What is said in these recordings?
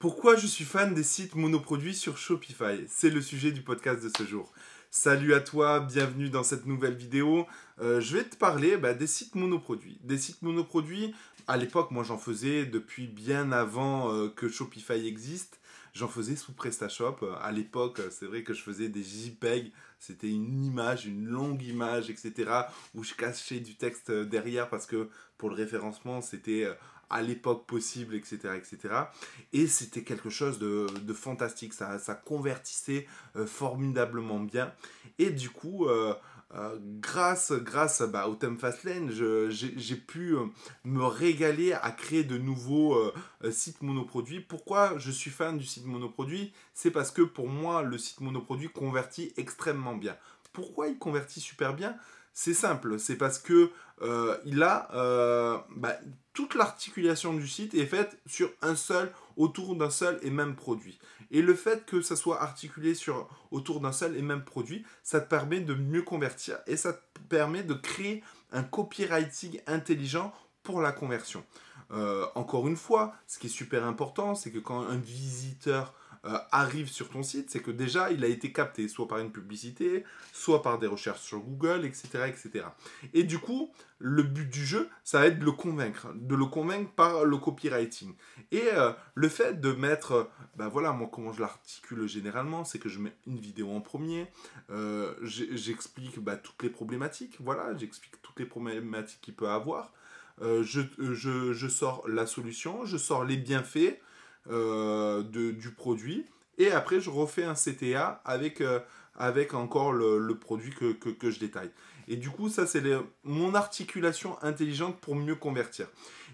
Pourquoi je suis fan des sites monoproduits sur Shopify C'est le sujet du podcast de ce jour. Salut à toi, bienvenue dans cette nouvelle vidéo. Euh, je vais te parler bah, des sites monoproduits. Des sites monoproduits, à l'époque, moi j'en faisais depuis bien avant euh, que Shopify existe. J'en faisais sous PrestaShop. À l'époque, euh, c'est vrai que je faisais des JPEG. C'était une image, une longue image, etc. Où je cachais du texte derrière parce que pour le référencement, c'était à l'époque possible, etc. etc. Et c'était quelque chose de, fantastique, ça, convertissait euh, formidablement bien. Et du coup, euh, euh, grâce, grâce bah, au thème Fastlane, j'ai pu me régaler à créer de nouveaux sites monoproduits. Pourquoi je suis fan du site monoproduit C'est parce que pour moi, le site monoproduit convertit extrêmement bien. Pourquoi il convertit super bien c'est simple, c'est parce que euh, a euh, bah, toute l'articulation du site est faite sur un seul, autour d'un seul et même produit. Et le fait que ça soit articulé autour d'un seul et même produit, ça te permet de mieux convertir et ça te permet de créer un copywriting intelligent pour la conversion. Euh, encore une fois, ce qui est super important, c'est que quand un visiteur euh, arrive sur ton site, c'est que déjà il a été capté, soit par une publicité, soit par des recherches sur Google, etc. etc. Et du coup, le but du jeu, ça va être de le convaincre, de le convaincre par le copywriting. Et euh, le fait de mettre, euh, bah voilà, moi comment je l'articule généralement, c'est que je mets une vidéo en premier, j'explique bah, toutes les problématiques, voilà, j'explique toutes les problématiques qu'il peut avoir, je, sors la solution, je sors les bienfaits, euh, de, du produit. Et après, je refais un CTA avec, euh, avec encore le, produit que, je détaille. Et du coup, ça, c'est mon articulation intelligente pour mieux convertir.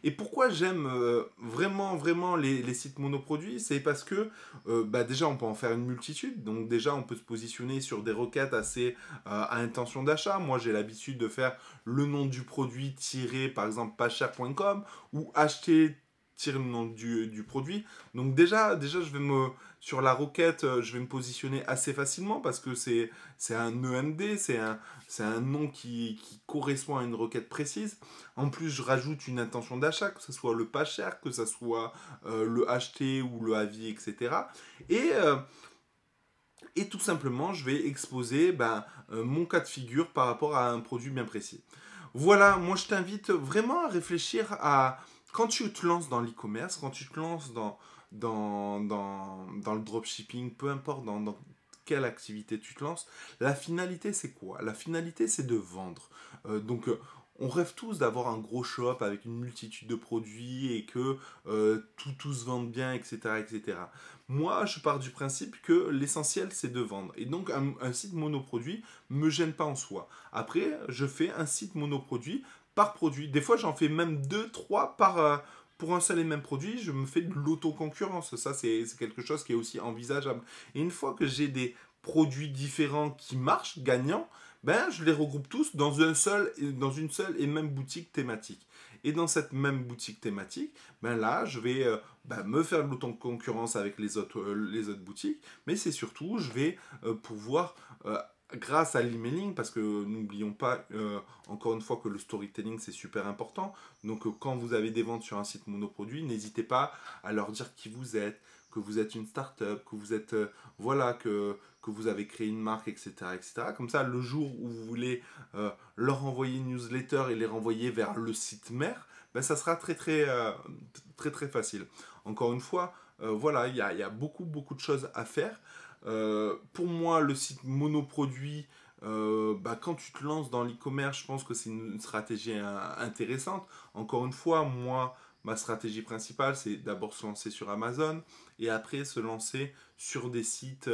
Et pourquoi j'aime euh, vraiment, vraiment les, les sites monoproduits C'est parce que bah déjà, on peut en faire une multitude. Donc déjà, on peut se positionner sur des requêtes assez à intention d'achat. Moi, j'ai l'habitude de faire le nom du produit tiré, par exemple, pascher.com ou acheter tirer le nom du, produit. Donc déjà, déjà, je vais me sur la roquette, euh, je vais me positionner assez facilement parce que c'est c'est un EMD, c'est un c'est un nom qui, correspond à une requête précise. En plus, je rajoute une intention d'achat, que ce soit le pas cher, que ce soit euh, le acheter ou le avis, etc. Et euh, et tout simplement, je vais exposer ben, mon cas de figure par rapport à un produit bien précis. Voilà, moi je t'invite vraiment à réfléchir à, quand tu te lances dans l'e-commerce, quand tu te lances dans, dans, le dropshipping, peu importe dans, quelle activité tu te lances, la finalité c'est quoi La finalité c'est de vendre. Euh, donc euh, on rêve tous d'avoir un gros shop avec une multitude de produits et que euh, tout, se vende bien, etc., etc. Moi, je pars du principe que l'essentiel, c'est de vendre. Et donc, un, site monoproduit me gêne pas en soi. Après, je fais un site monoproduit par produit. Des fois, j'en fais même deux, trois, par, euh, pour un seul et même produit. Je me fais de l'autoconcurrence. Ça, c'est quelque chose qui est aussi envisageable. Et une fois que j'ai des produits différents qui marchent, gagnants, ben, je les regroupe tous dans, un seul, dans une seule et même boutique thématique. Et dans cette même boutique thématique, ben là, je vais euh, ben, me faire de l'auto-concurrence avec les autres, euh, les autres boutiques, mais c'est surtout, je vais pouvoir grâce à l'emailing, parce que n'oublions pas euh, encore une fois que le storytelling c'est super important. Donc euh, quand vous avez des ventes sur un site monoproduit, n'hésitez pas à leur dire qui vous êtes, que vous êtes une startup, que vous êtes euh, voilà que vous avez créé une marque, etc., etc. Comme ça, le jour où vous voulez leur envoyer une newsletter et les renvoyer vers le site mère, ben, ça sera très très très très facile. Encore une fois, voilà, il y a, beaucoup beaucoup de choses à faire. Euh, pour moi, le site monoproduit, euh, bah, quand tu te lances dans l'e-commerce, je pense que c'est une stratégie euh, intéressante. Encore une fois, moi, ma stratégie principale, c'est d'abord se lancer sur Amazon et après se lancer sur des sites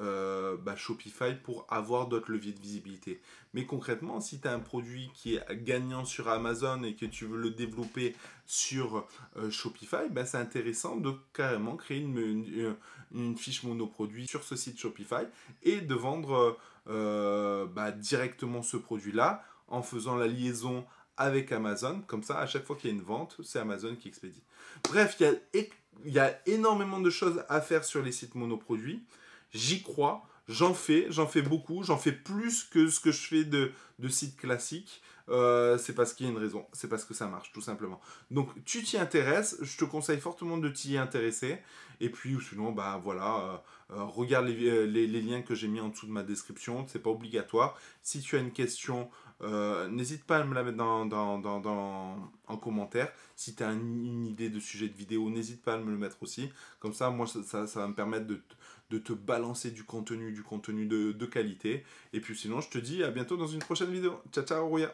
euh, bah, Shopify pour avoir d'autres leviers de visibilité. Mais concrètement, si tu as un produit qui est gagnant sur Amazon et que tu veux le développer sur euh, Shopify, bah, c'est intéressant de carrément créer une, fiche monoproduit sur ce site Shopify et de vendre euh, bah, directement ce produit-là en faisant la liaison avec Amazon. Comme ça, à chaque fois qu'il y a une vente, c'est Amazon qui expédie. Bref, il y, y a, énormément de choses à faire sur les sites monoproduits j'y crois, j'en fais, j'en fais beaucoup, j'en fais plus que ce que je fais de, sites classiques. Euh, c'est parce qu'il y a une raison, c'est parce que ça marche, tout simplement. Donc, tu t'y intéresses, je te conseille fortement de t'y intéresser. Et puis, ou sinon, bah voilà, euh, euh, regarde les, liens que j'ai mis en dessous de ma description, c'est pas obligatoire. Si tu as une question, euh, n'hésite pas à me la mettre dans, en commentaire. Si tu as une idée de sujet de vidéo, n'hésite pas à me le mettre aussi. Comme ça, moi, ça, va me permettre de, te balancer du contenu, du contenu de, qualité. Et puis sinon, je te dis à bientôt dans une prochaine vidéo. Ciao, ciao, Ruya